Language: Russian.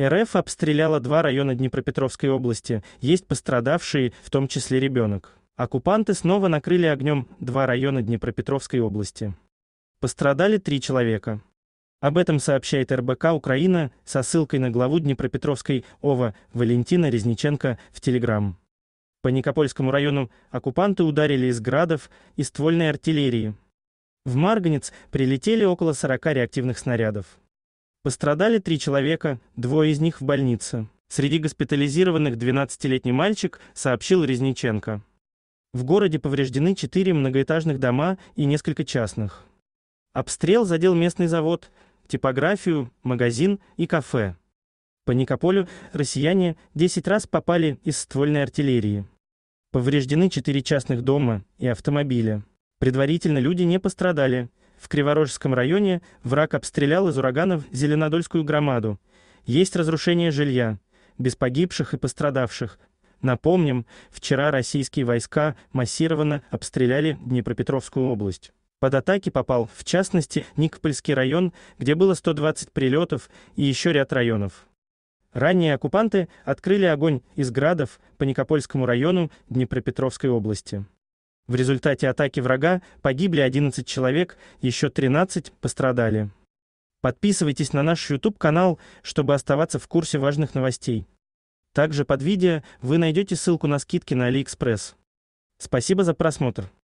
РФ обстреляла два района Днепропетровской области, есть пострадавшие, в том числе ребенок. Оккупанты снова накрыли огнем два района Днепропетровской области. Пострадали три человека. Об этом сообщает РБК Украина со ссылкой на главу Днепропетровской ОВА Валентина Резниченко в Telegram. По Никопольскому району оккупанты ударили из градов и ствольной артиллерии. В Марганец прилетели около 40 реактивных снарядов. Пострадали три человека, двое из них в больнице. Среди госпитализированных 12-летний мальчик, сообщил Резниченко. В городе повреждены четыре многоэтажных дома и несколько частных. Обстрел задел местный завод, типографию, магазин и кафе. По Никополю россияне 10 раз попали из ствольной артиллерии. Повреждены четыре частных дома и автомобили. Предварительно люди не пострадали, в Криворожском районе враг обстрелял из ураганов Зеленодольскую громаду. Есть разрушение жилья, без погибших и пострадавших. Напомним, вчера российские войска массированно обстреляли Днепропетровскую область. Под атаки попал, в частности, Никопольский район, где было 120 прилетов и еще ряд районов. Ранее оккупанты открыли огонь из градов по Никопольскому району Днепропетровской области. В результате атаки врага погибли 11 человек, еще 13 пострадали. Подписывайтесь на наш YouTube-канал, чтобы оставаться в курсе важных новостей. Также под видео вы найдете ссылку на скидки на AliExpress. Спасибо за просмотр.